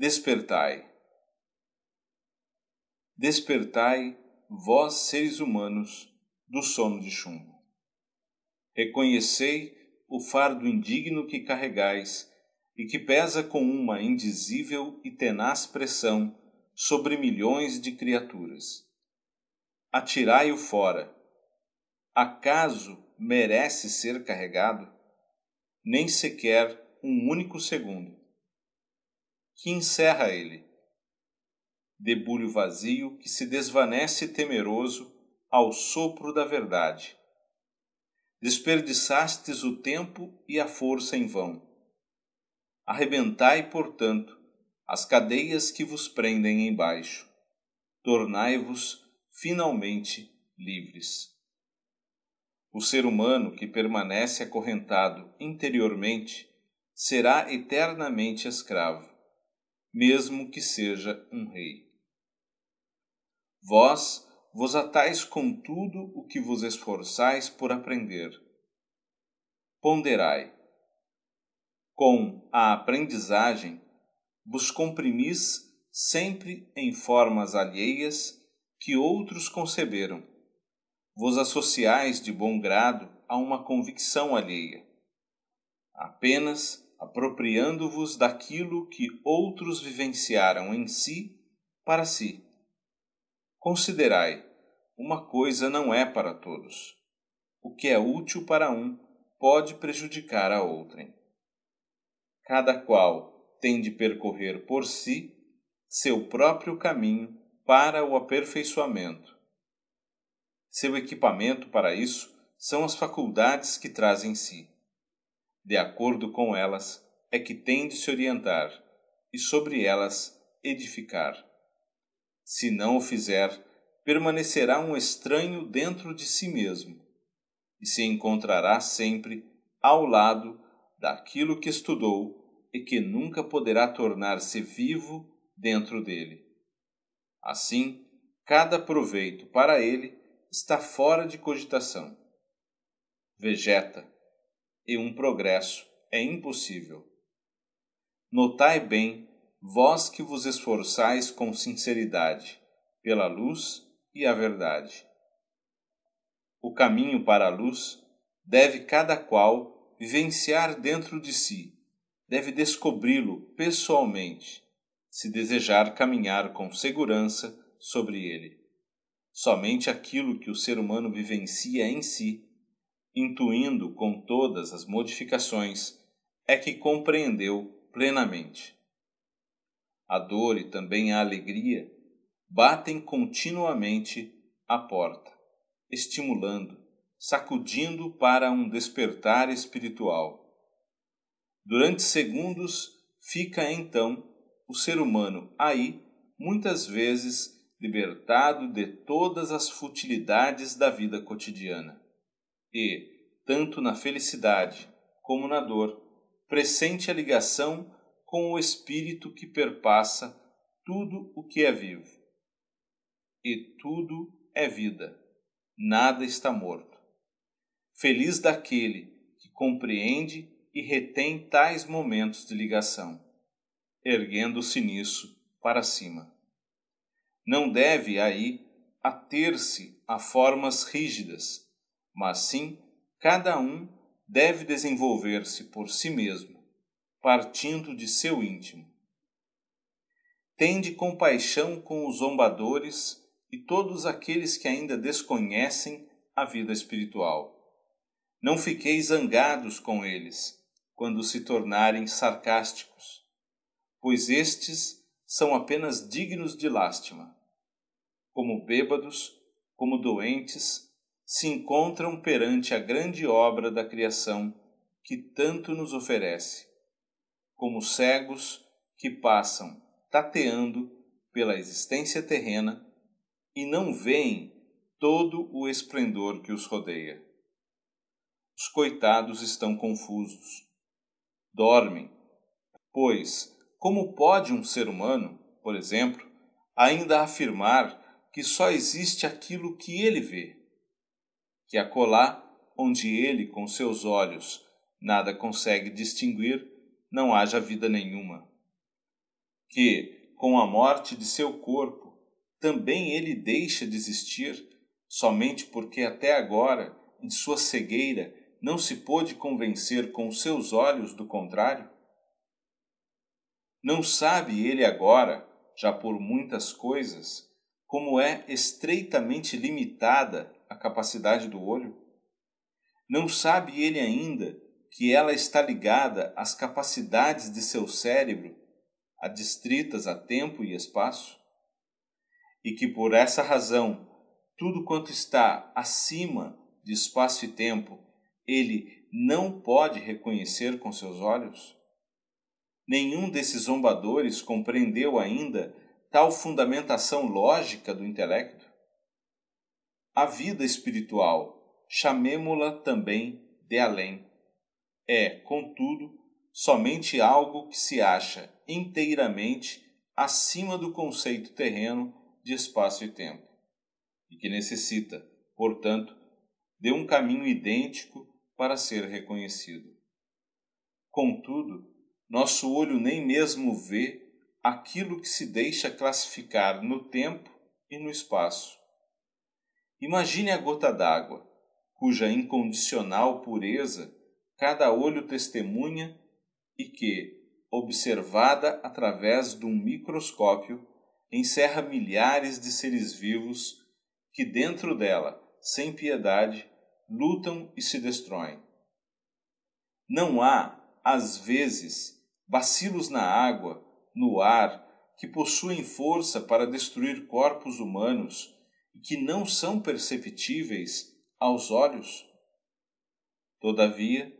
Despertai. Despertai, vós seres humanos, do sono de chumbo. Reconhecei o fardo indigno que carregais e que pesa com uma indizível e tenaz pressão sobre milhões de criaturas. Atirai-o fora. Acaso merece ser carregado? Nem sequer um único segundo que encerra ele. Debulho vazio que se desvanece temeroso ao sopro da verdade. Desperdiçastes o tempo e a força em vão. Arrebentai, portanto, as cadeias que vos prendem embaixo. Tornai-vos finalmente livres. O ser humano que permanece acorrentado interiormente será eternamente escravo mesmo que seja um rei. Vós vos atais com tudo o que vos esforçais por aprender. Ponderai. Com a aprendizagem, vos comprimis sempre em formas alheias que outros conceberam. Vos associais de bom grado a uma convicção alheia. Apenas apropriando-vos daquilo que outros vivenciaram em si para si. Considerai: uma coisa não é para todos. O que é útil para um pode prejudicar a outrem. Cada qual tem de percorrer por si seu próprio caminho para o aperfeiçoamento. Seu equipamento para isso são as faculdades que traz em si de acordo com elas, é que tem de se orientar e sobre elas edificar. Se não o fizer, permanecerá um estranho dentro de si mesmo e se encontrará sempre ao lado daquilo que estudou e que nunca poderá tornar-se vivo dentro dele. Assim, cada proveito para ele está fora de cogitação. Vegeta, e um progresso é impossível. Notai bem, vós que vos esforçais com sinceridade, pela luz e a verdade. O caminho para a luz deve cada qual vivenciar dentro de si, deve descobri-lo pessoalmente, se desejar caminhar com segurança sobre ele. Somente aquilo que o ser humano vivencia em si intuindo com todas as modificações, é que compreendeu plenamente. A dor e também a alegria batem continuamente à porta, estimulando, sacudindo para um despertar espiritual. Durante segundos fica então o ser humano aí, muitas vezes libertado de todas as futilidades da vida cotidiana e, tanto na felicidade como na dor, pressente a ligação com o espírito que perpassa tudo o que é vivo. E tudo é vida, nada está morto. Feliz daquele que compreende e retém tais momentos de ligação, erguendo-se nisso para cima. Não deve aí ater-se a formas rígidas mas sim cada um deve desenvolver-se por si mesmo, partindo de seu íntimo. Tende compaixão com os zombadores e todos aqueles que ainda desconhecem a vida espiritual. Não fiqueis zangados com eles, quando se tornarem sarcásticos, pois estes são apenas dignos de lástima. Como bêbados, como doentes, se encontram perante a grande obra da criação que tanto nos oferece, como cegos que passam tateando pela existência terrena e não veem todo o esplendor que os rodeia. Os coitados estão confusos. Dormem, pois como pode um ser humano, por exemplo, ainda afirmar que só existe aquilo que ele vê? que acolá, onde ele, com seus olhos, nada consegue distinguir, não haja vida nenhuma. Que, com a morte de seu corpo, também ele deixa de existir, somente porque até agora, em sua cegueira, não se pôde convencer com seus olhos do contrário? Não sabe ele agora, já por muitas coisas, como é estreitamente limitada a capacidade do olho? Não sabe ele ainda que ela está ligada às capacidades de seu cérebro, adstritas a tempo e espaço? E que por essa razão, tudo quanto está acima de espaço e tempo, ele não pode reconhecer com seus olhos? Nenhum desses zombadores compreendeu ainda tal fundamentação lógica do intelecto? A vida espiritual, chamemo-la também de além, é, contudo, somente algo que se acha inteiramente acima do conceito terreno de espaço e tempo, e que necessita, portanto, de um caminho idêntico para ser reconhecido. Contudo, nosso olho nem mesmo vê aquilo que se deixa classificar no tempo e no espaço. Imagine a gota d'água, cuja incondicional pureza cada olho testemunha e que, observada através de um microscópio, encerra milhares de seres vivos que dentro dela, sem piedade, lutam e se destroem. Não há, às vezes, bacilos na água, no ar, que possuem força para destruir corpos humanos que não são perceptíveis aos olhos, todavia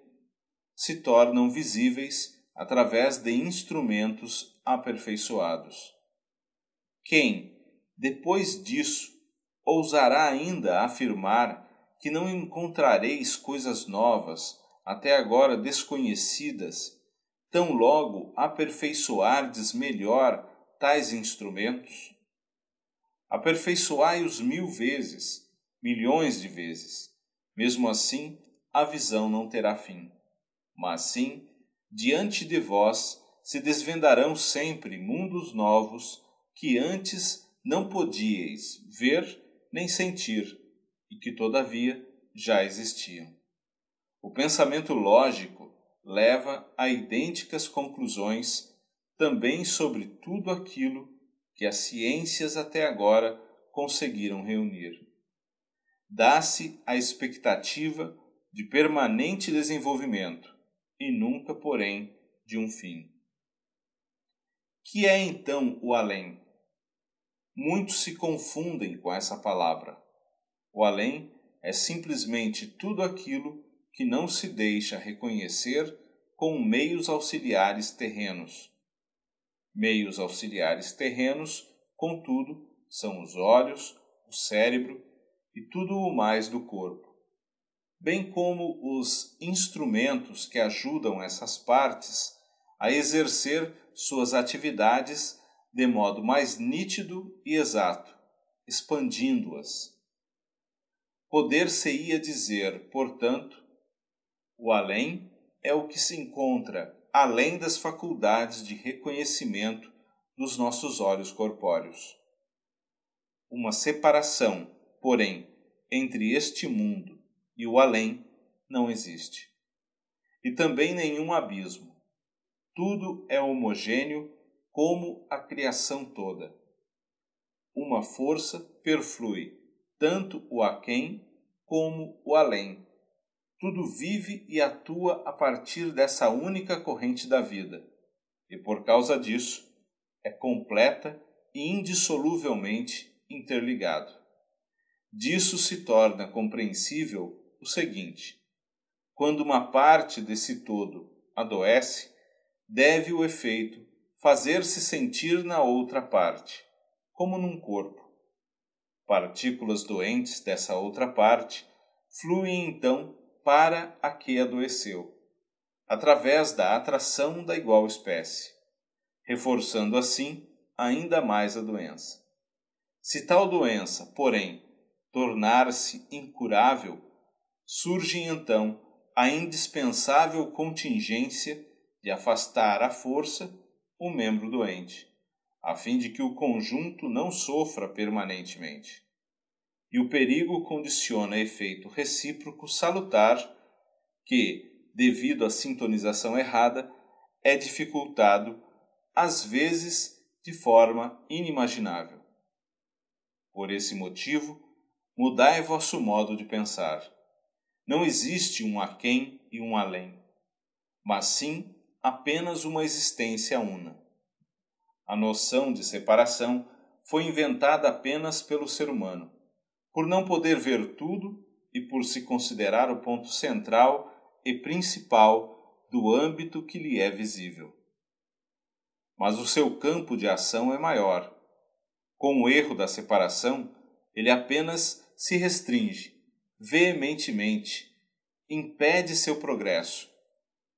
se tornam visíveis através de instrumentos aperfeiçoados. Quem, depois disso, ousará ainda afirmar que não encontrareis coisas novas, até agora desconhecidas, tão logo aperfeiçoardes melhor tais instrumentos? Aperfeiçoai-os mil vezes, milhões de vezes. Mesmo assim, a visão não terá fim. Mas sim, diante de vós se desvendarão sempre mundos novos que antes não podíeis ver nem sentir, e que todavia já existiam. O pensamento lógico leva a idênticas conclusões também sobre tudo aquilo que as ciências até agora conseguiram reunir. Dá-se a expectativa de permanente desenvolvimento e nunca, porém, de um fim. Que é então o além? Muitos se confundem com essa palavra. O além é simplesmente tudo aquilo que não se deixa reconhecer com meios auxiliares terrenos, Meios auxiliares terrenos, contudo, são os olhos, o cérebro e tudo o mais do corpo, bem como os instrumentos que ajudam essas partes a exercer suas atividades de modo mais nítido e exato, expandindo-as. Poder-se-ia dizer, portanto, o além é o que se encontra além das faculdades de reconhecimento dos nossos olhos corpóreos. Uma separação, porém, entre este mundo e o além não existe. E também nenhum abismo. Tudo é homogêneo como a criação toda. Uma força perflui tanto o aquém como o além tudo vive e atua a partir dessa única corrente da vida, e por causa disso é completa e indissoluvelmente interligado. Disso se torna compreensível o seguinte: quando uma parte desse todo adoece, deve o efeito fazer-se sentir na outra parte, como num corpo. Partículas doentes dessa outra parte fluem então para a que adoeceu, através da atração da igual espécie, reforçando assim ainda mais a doença. Se tal doença, porém, tornar-se incurável, surge então a indispensável contingência de afastar à força o membro doente, a fim de que o conjunto não sofra permanentemente e o perigo condiciona efeito recíproco salutar que, devido à sintonização errada, é dificultado, às vezes de forma inimaginável. Por esse motivo, mudai vosso modo de pensar. Não existe um aquém e um além, mas sim apenas uma existência una. A noção de separação foi inventada apenas pelo ser humano por não poder ver tudo e por se considerar o ponto central e principal do âmbito que lhe é visível. Mas o seu campo de ação é maior. Com o erro da separação, ele apenas se restringe veementemente, impede seu progresso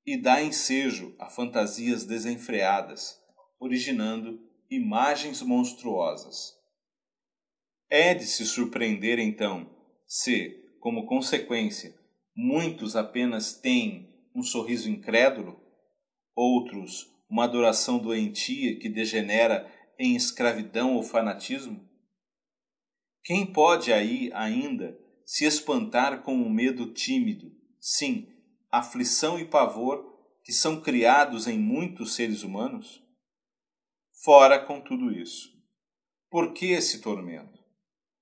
e dá ensejo a fantasias desenfreadas, originando imagens monstruosas. É de se surpreender, então, se, como consequência, muitos apenas têm um sorriso incrédulo, outros uma adoração doentia que degenera em escravidão ou fanatismo? Quem pode aí ainda se espantar com o um medo tímido, sim, aflição e pavor que são criados em muitos seres humanos? Fora com tudo isso. Por que esse tormento?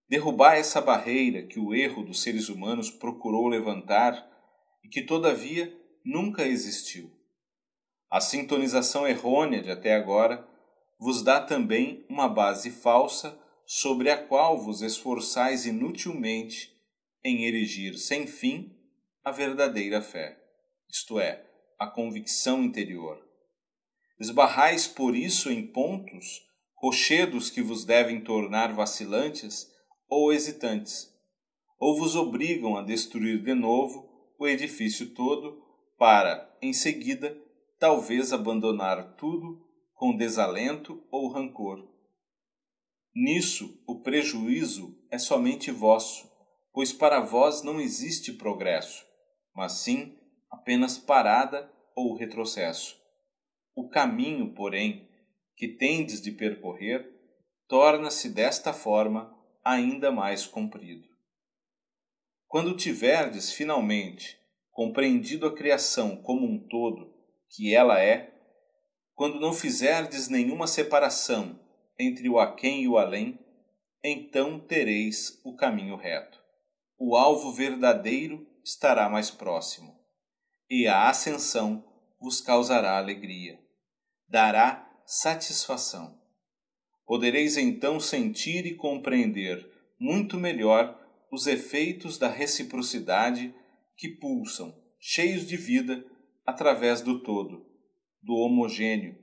derrubar essa barreira que o erro dos seres humanos procurou levantar e que, todavia, nunca existiu. A sintonização errônea de até agora vos dá também uma base falsa sobre a qual vos esforçais inutilmente em erigir sem fim a verdadeira fé, isto é, a convicção interior. Esbarrais por isso em pontos, rochedos que vos devem tornar vacilantes ou hesitantes, ou vos obrigam a destruir de novo o edifício todo, para, em seguida, talvez abandonar tudo com desalento ou rancor. Nisso o prejuízo é somente vosso, pois para vós não existe progresso, mas sim apenas parada ou retrocesso. O caminho, porém, que tendes de percorrer torna-se desta forma ainda mais comprido. Quando tiverdes finalmente compreendido a criação como um todo que ela é, quando não fizerdes nenhuma separação entre o aquém e o além, então tereis o caminho reto. O alvo verdadeiro estará mais próximo, e a ascensão vos causará alegria, dará satisfação. Podereis então sentir e compreender muito melhor os efeitos da reciprocidade que pulsam, cheios de vida, através do todo, do homogêneo,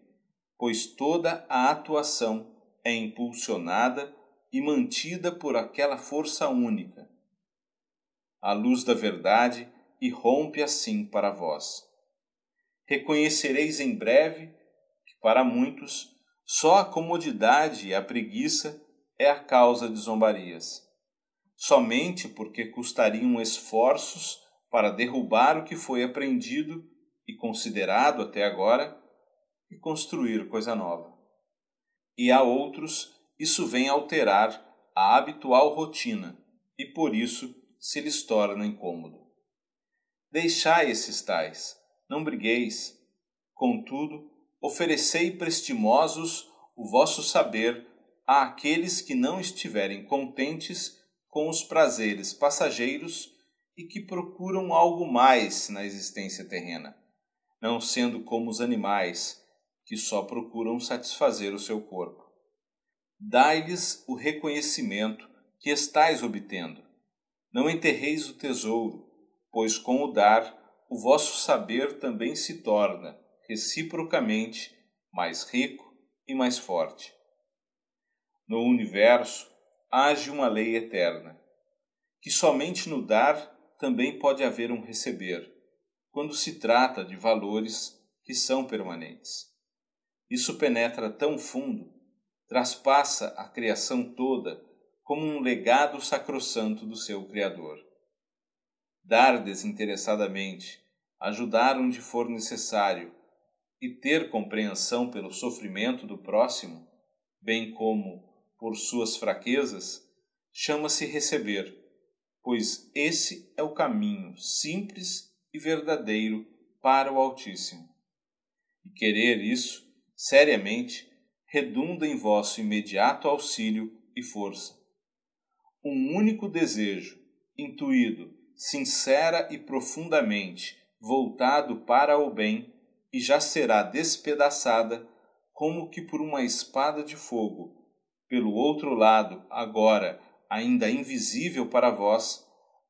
pois toda a atuação é impulsionada e mantida por aquela força única. A luz da verdade irrompe assim para vós. Reconhecereis em breve que para muitos só a comodidade e a preguiça é a causa de zombarias. Somente porque custariam esforços para derrubar o que foi aprendido e considerado até agora e construir coisa nova. E a outros, isso vem alterar a habitual rotina e por isso se lhes torna incômodo. Deixai esses tais, não brigueis. Contudo, oferecei prestimosos o vosso saber àqueles que não estiverem contentes com os prazeres passageiros e que procuram algo mais na existência terrena, não sendo como os animais, que só procuram satisfazer o seu corpo. Dai-lhes o reconhecimento que estais obtendo. Não enterreis o tesouro, pois com o dar o vosso saber também se torna, reciprocamente mais rico e mais forte. No universo age uma lei eterna, que somente no dar também pode haver um receber, quando se trata de valores que são permanentes. Isso penetra tão fundo, traspassa a criação toda como um legado sacrossanto do seu Criador. Dar desinteressadamente, ajudar onde for necessário, e ter compreensão pelo sofrimento do próximo, bem como por suas fraquezas, chama-se receber, pois esse é o caminho simples e verdadeiro para o Altíssimo. E querer isso, seriamente, redunda em vosso imediato auxílio e força. Um único desejo, intuído, sincera e profundamente, voltado para o bem, e já será despedaçada como que por uma espada de fogo. Pelo outro lado, agora, ainda invisível para vós,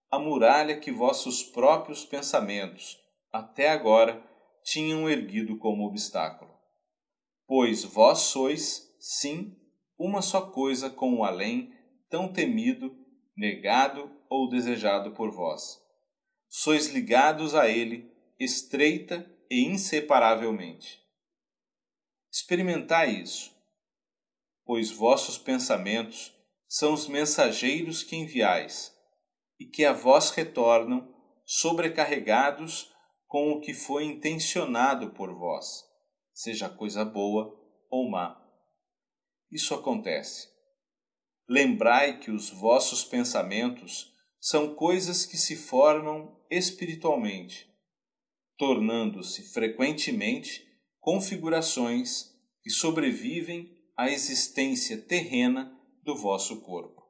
a muralha que vossos próprios pensamentos, até agora, tinham erguido como obstáculo. Pois vós sois, sim, uma só coisa com o além, tão temido, negado ou desejado por vós. Sois ligados a ele, estreita e inseparavelmente. Experimentai isso, pois vossos pensamentos são os mensageiros que enviais e que a vós retornam sobrecarregados com o que foi intencionado por vós, seja coisa boa ou má. Isso acontece. Lembrai que os vossos pensamentos são coisas que se formam espiritualmente tornando-se frequentemente configurações que sobrevivem à existência terrena do vosso corpo.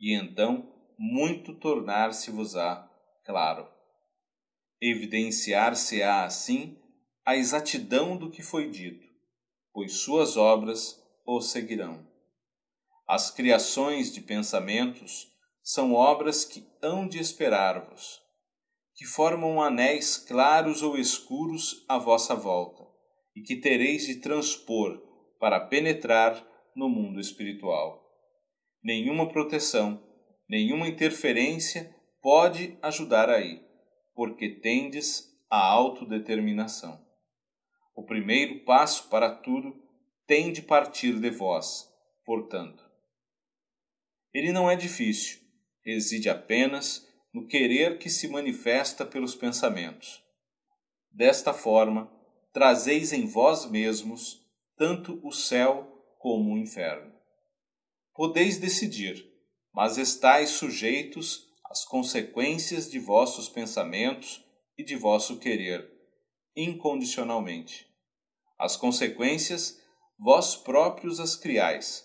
E então muito tornar-se-vos-á claro. Evidenciar-se-á assim a exatidão do que foi dito, pois suas obras o seguirão. As criações de pensamentos são obras que hão de esperar-vos que formam anéis claros ou escuros à vossa volta, e que tereis de transpor para penetrar no mundo espiritual. Nenhuma proteção, nenhuma interferência pode ajudar aí, porque tendes a autodeterminação. O primeiro passo para tudo tem de partir de vós, portanto. Ele não é difícil, reside apenas no querer que se manifesta pelos pensamentos. Desta forma, trazeis em vós mesmos tanto o céu como o inferno. Podeis decidir, mas estais sujeitos às consequências de vossos pensamentos e de vosso querer, incondicionalmente. As consequências vós próprios as criais.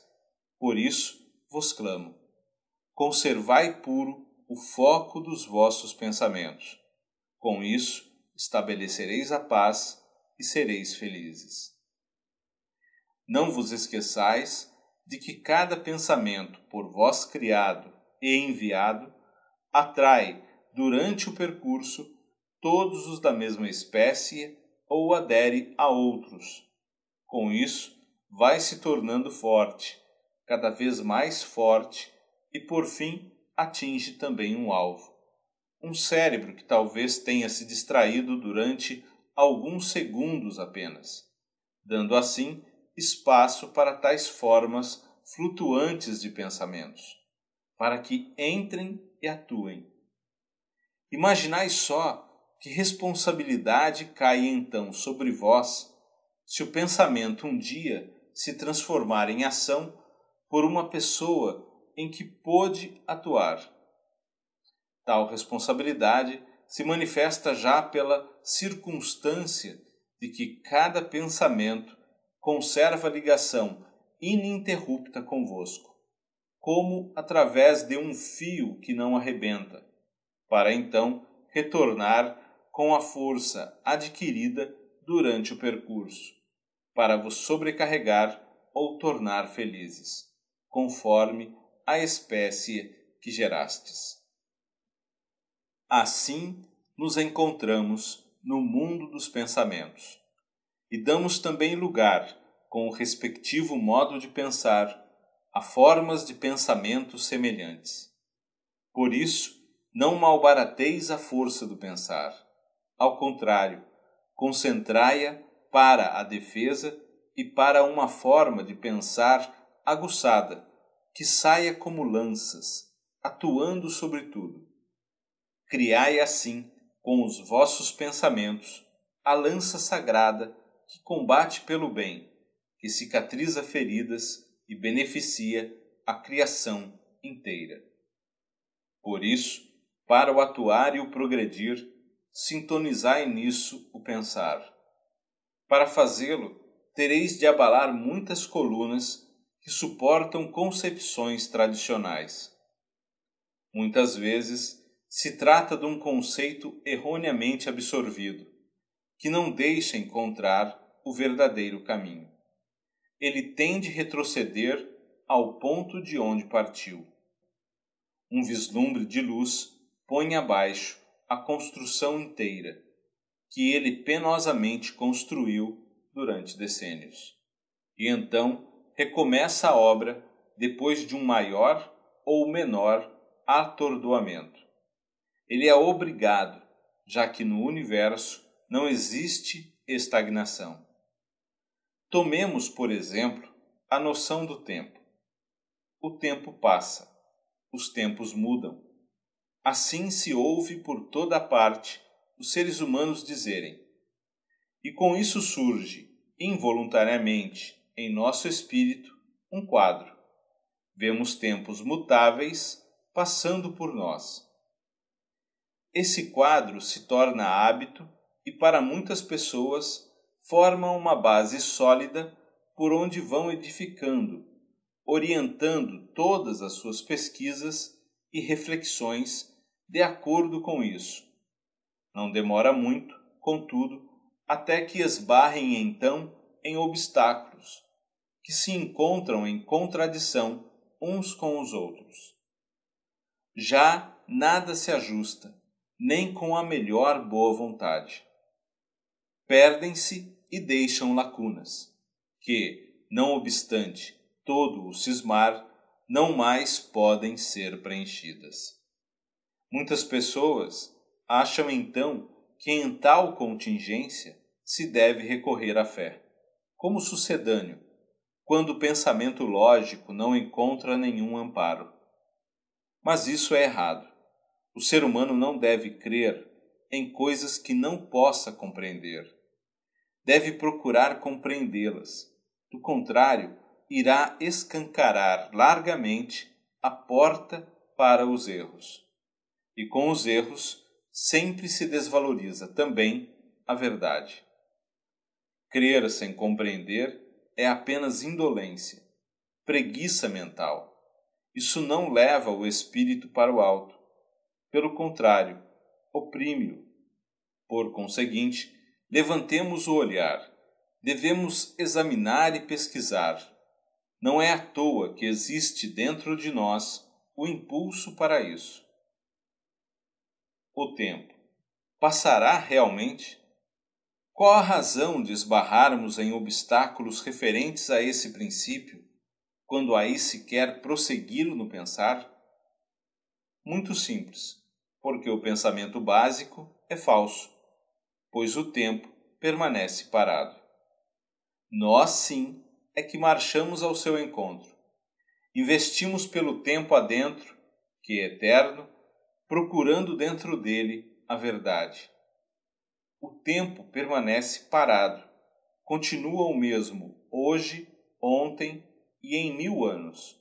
Por isso vos clamo: conservai puro o foco dos vossos pensamentos. Com isso, estabelecereis a paz e sereis felizes. Não vos esqueçais de que cada pensamento por vós criado e enviado atrai, durante o percurso, todos os da mesma espécie ou adere a outros. Com isso, vai se tornando forte, cada vez mais forte e, por fim, atinge também um alvo. Um cérebro que talvez tenha se distraído durante alguns segundos apenas, dando assim espaço para tais formas flutuantes de pensamentos, para que entrem e atuem. Imaginai só que responsabilidade cai então sobre vós se o pensamento um dia se transformar em ação por uma pessoa em que pôde atuar. Tal responsabilidade se manifesta já pela circunstância de que cada pensamento conserva ligação ininterrupta convosco, como através de um fio que não arrebenta, para então retornar com a força adquirida durante o percurso, para vos sobrecarregar ou tornar felizes, conforme a espécie que gerastes. Assim nos encontramos no mundo dos pensamentos e damos também lugar, com o respectivo modo de pensar, a formas de pensamento semelhantes. Por isso, não malbarateis a força do pensar. Ao contrário, concentrai-a para a defesa e para uma forma de pensar aguçada que saia como lanças, atuando sobre tudo. Criai assim, com os vossos pensamentos, a lança sagrada que combate pelo bem, que cicatriza feridas e beneficia a criação inteira. Por isso, para o atuar e o progredir, sintonizai nisso o pensar. Para fazê-lo, tereis de abalar muitas colunas que suportam concepções tradicionais. Muitas vezes se trata de um conceito erroneamente absorvido, que não deixa encontrar o verdadeiro caminho. Ele tende a retroceder ao ponto de onde partiu. Um vislumbre de luz põe abaixo a construção inteira que ele penosamente construiu durante decênios. E então recomeça a obra depois de um maior ou menor atordoamento. Ele é obrigado, já que no universo não existe estagnação. Tomemos, por exemplo, a noção do tempo. O tempo passa, os tempos mudam. Assim se ouve por toda parte os seres humanos dizerem. E com isso surge, involuntariamente, em nosso espírito um quadro. Vemos tempos mutáveis passando por nós. Esse quadro se torna hábito e, para muitas pessoas, forma uma base sólida por onde vão edificando, orientando todas as suas pesquisas e reflexões de acordo com isso. Não demora muito, contudo, até que esbarrem então em obstáculos, que se encontram em contradição uns com os outros. Já nada se ajusta, nem com a melhor boa vontade. Perdem-se e deixam lacunas, que, não obstante todo o cismar, não mais podem ser preenchidas. Muitas pessoas acham então que em tal contingência se deve recorrer à fé como sucedâneo, quando o pensamento lógico não encontra nenhum amparo. Mas isso é errado. O ser humano não deve crer em coisas que não possa compreender. Deve procurar compreendê-las. Do contrário, irá escancarar largamente a porta para os erros. E com os erros, sempre se desvaloriza também a verdade. Crer sem compreender é apenas indolência, preguiça mental. Isso não leva o espírito para o alto. Pelo contrário, oprime-o. Por conseguinte, levantemos o olhar. Devemos examinar e pesquisar. Não é à toa que existe dentro de nós o impulso para isso. O tempo passará realmente? Qual a razão de esbarrarmos em obstáculos referentes a esse princípio, quando aí se quer prosseguir no pensar? Muito simples, porque o pensamento básico é falso, pois o tempo permanece parado. Nós, sim, é que marchamos ao seu encontro. Investimos pelo tempo adentro, que é eterno, procurando dentro dele a verdade o tempo permanece parado. Continua o mesmo hoje, ontem e em mil anos.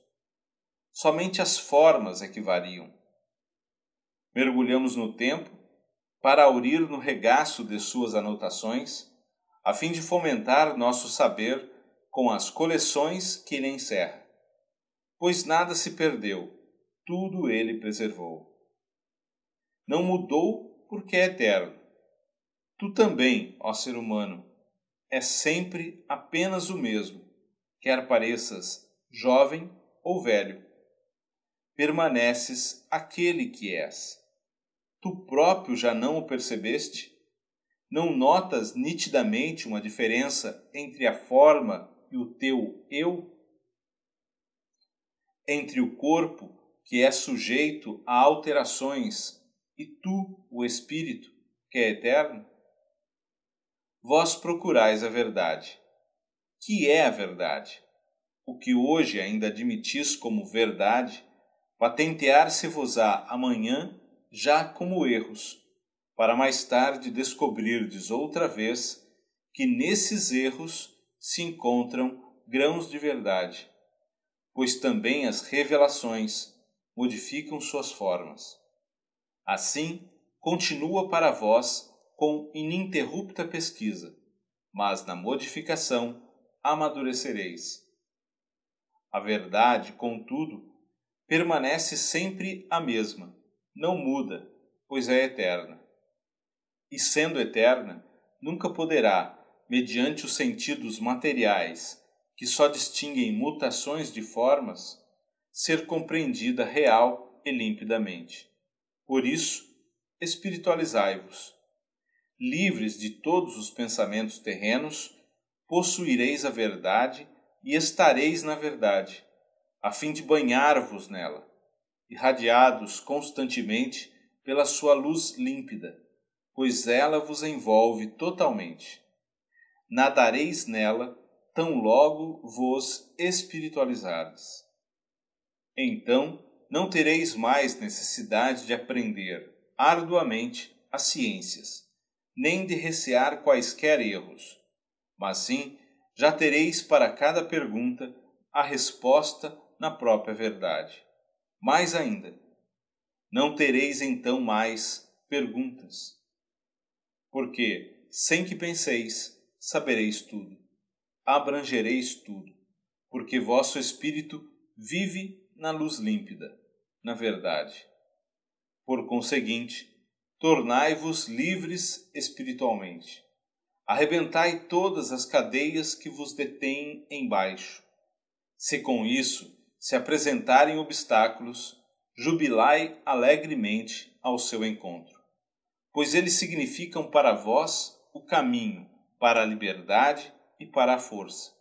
Somente as formas é que variam. Mergulhamos no tempo para aurir no regaço de suas anotações, a fim de fomentar nosso saber com as coleções que ele encerra. Pois nada se perdeu, tudo ele preservou. Não mudou porque é eterno Tu também, ó ser humano, é sempre apenas o mesmo, quer pareças jovem ou velho. Permaneces aquele que és. Tu próprio já não o percebeste? Não notas nitidamente uma diferença entre a forma e o teu eu? Entre o corpo, que é sujeito a alterações, e tu, o espírito, que é eterno? vós procurais a verdade. Que é a verdade? O que hoje ainda admitis como verdade, patentear-se-vos-á amanhã já como erros, para mais tarde descobrirdes outra vez que nesses erros se encontram grãos de verdade, pois também as revelações modificam suas formas. Assim, continua para vós com ininterrupta pesquisa, mas na modificação amadurecereis. A verdade, contudo, permanece sempre a mesma, não muda, pois é eterna. E sendo eterna, nunca poderá, mediante os sentidos materiais, que só distinguem mutações de formas, ser compreendida real e limpidamente. Por isso, espiritualizai-vos livres de todos os pensamentos terrenos, possuireis a verdade e estareis na verdade, a fim de banhar-vos nela, irradiados constantemente pela sua luz límpida, pois ela vos envolve totalmente. Nadareis nela tão logo vos espiritualizardes. Então não tereis mais necessidade de aprender arduamente as ciências nem de recear quaisquer erros, mas sim já tereis para cada pergunta a resposta na própria verdade. Mais ainda, não tereis então mais perguntas, porque, sem que penseis, sabereis tudo, abrangereis tudo, porque vosso espírito vive na luz límpida, na verdade. Por conseguinte, tornai-vos livres espiritualmente. Arrebentai todas as cadeias que vos detêm embaixo. Se com isso se apresentarem obstáculos, jubilai alegremente ao seu encontro, pois eles significam para vós o caminho para a liberdade e para a força.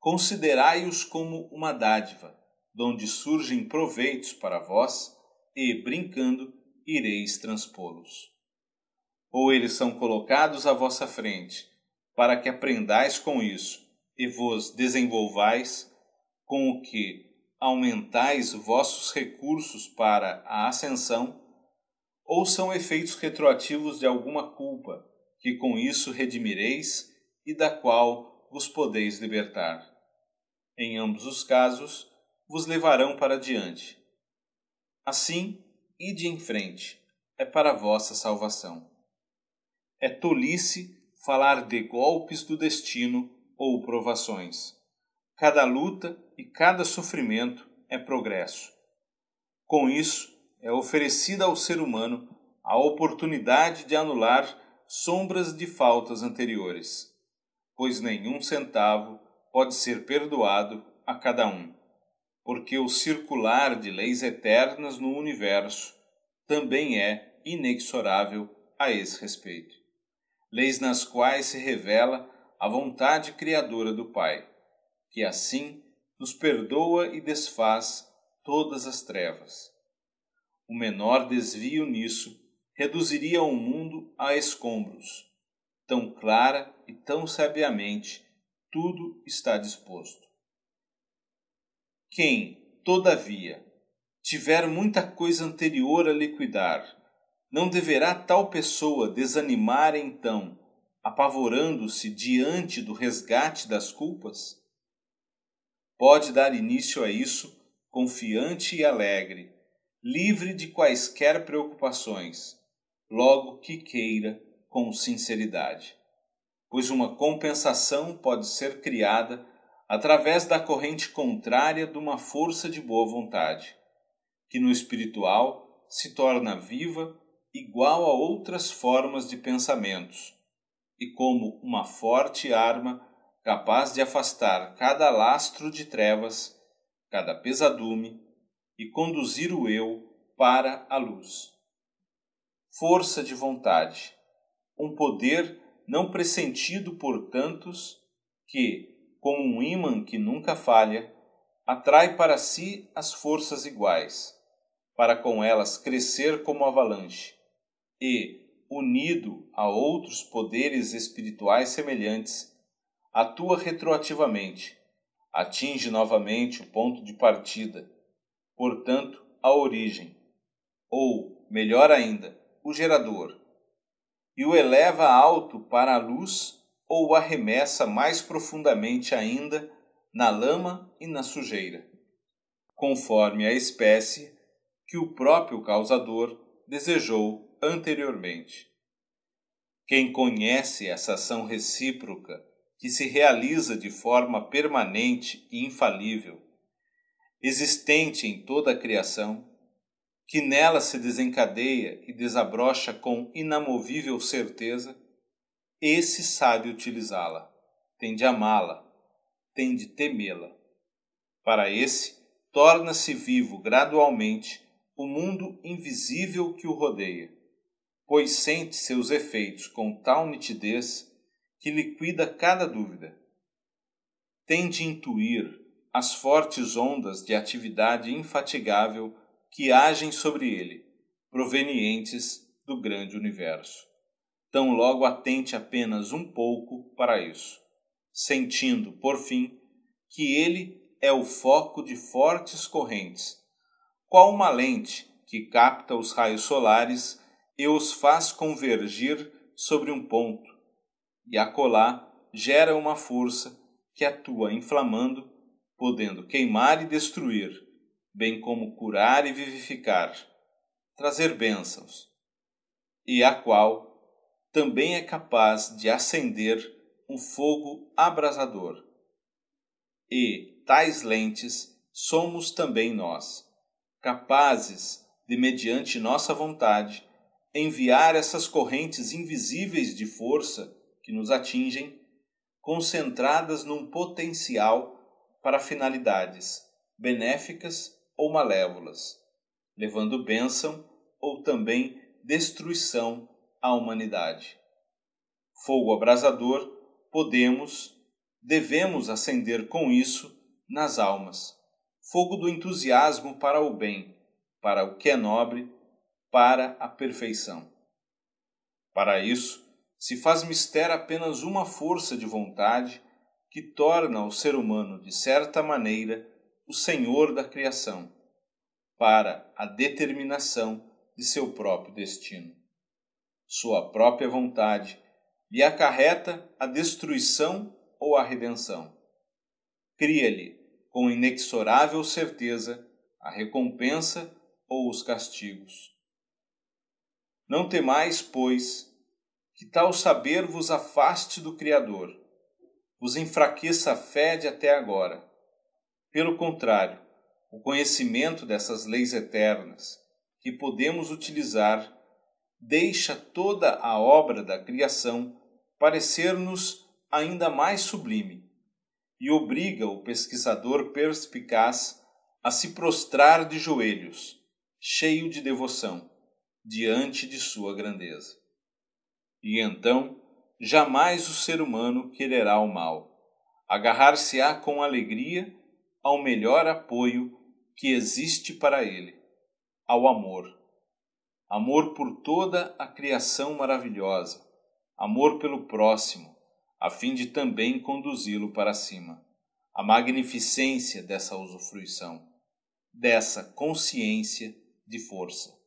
Considerai-os como uma dádiva, donde surgem proveitos para vós e, brincando, ireis transpô-los. Ou eles são colocados à vossa frente, para que aprendais com isso e vos desenvolvais, com o que aumentais vossos recursos para a ascensão, ou são efeitos retroativos de alguma culpa, que com isso redimireis e da qual vos podeis libertar. Em ambos os casos, vos levarão para diante. Assim, Ide em frente, é para vossa salvação. É tolice falar de golpes do destino ou provações. Cada luta e cada sofrimento é progresso. Com isso, é oferecida ao ser humano a oportunidade de anular sombras de faltas anteriores, pois nenhum centavo pode ser perdoado a cada um porque o circular de leis eternas no universo também é inexorável a esse respeito. Leis nas quais se revela a vontade criadora do Pai, que assim nos perdoa e desfaz todas as trevas. O menor desvio nisso reduziria o mundo a escombros. Tão clara e tão sabiamente tudo está disposto. Quem, todavia, tiver muita coisa anterior a liquidar, não deverá tal pessoa desanimar então, apavorando-se diante do resgate das culpas? Pode dar início a isso confiante e alegre, livre de quaisquer preocupações, logo que queira com sinceridade, pois uma compensação pode ser criada através da corrente contrária de uma força de boa vontade, que no espiritual se torna viva igual a outras formas de pensamentos, e como uma forte arma capaz de afastar cada lastro de trevas, cada pesadume, e conduzir o eu para a luz. Força de vontade, um poder não pressentido por tantos que, como um imã que nunca falha, atrai para si as forças iguais, para com elas crescer como avalanche, e, unido a outros poderes espirituais semelhantes, atua retroativamente, atinge novamente o ponto de partida, portanto, a origem, ou, melhor ainda, o gerador, e o eleva alto para a luz ou o arremessa mais profundamente ainda na lama e na sujeira, conforme a espécie que o próprio causador desejou anteriormente. Quem conhece essa ação recíproca que se realiza de forma permanente e infalível, existente em toda a criação, que nela se desencadeia e desabrocha com inamovível certeza, esse sabe utilizá-la, tem de amá-la, tem de temê-la. Para esse, torna-se vivo gradualmente o mundo invisível que o rodeia, pois sente seus efeitos com tal nitidez que liquida cada dúvida. Tem de intuir as fortes ondas de atividade infatigável que agem sobre ele, provenientes do grande universo tão logo atente apenas um pouco para isso, sentindo, por fim, que ele é o foco de fortes correntes, qual uma lente que capta os raios solares e os faz convergir sobre um ponto, e acolá gera uma força que atua inflamando, podendo queimar e destruir, bem como curar e vivificar, trazer bênçãos, e a qual também é capaz de acender um fogo abrasador. E tais lentes somos também nós, capazes de, mediante nossa vontade, enviar essas correntes invisíveis de força que nos atingem, concentradas num potencial para finalidades benéficas ou malévolas, levando bênção ou também destruição à humanidade. Fogo abrasador, podemos, devemos acender com isso nas almas. Fogo do entusiasmo para o bem, para o que é nobre, para a perfeição. Para isso, se faz mistério apenas uma força de vontade que torna o ser humano, de certa maneira, o senhor da criação, para a determinação de seu próprio destino sua própria vontade, lhe acarreta a destruição ou a redenção. Cria-lhe, com inexorável certeza, a recompensa ou os castigos. Não temais, pois, que tal saber vos afaste do Criador, vos enfraqueça a fé de até agora. Pelo contrário, o conhecimento dessas leis eternas, que podemos utilizar deixa toda a obra da criação parecer-nos ainda mais sublime e obriga o pesquisador perspicaz a se prostrar de joelhos, cheio de devoção, diante de sua grandeza. E então, jamais o ser humano quererá o mal. Agarrar-se-á com alegria ao melhor apoio que existe para ele, ao amor amor por toda a criação maravilhosa, amor pelo próximo, a fim de também conduzi-lo para cima. A magnificência dessa usufruição, dessa consciência de força.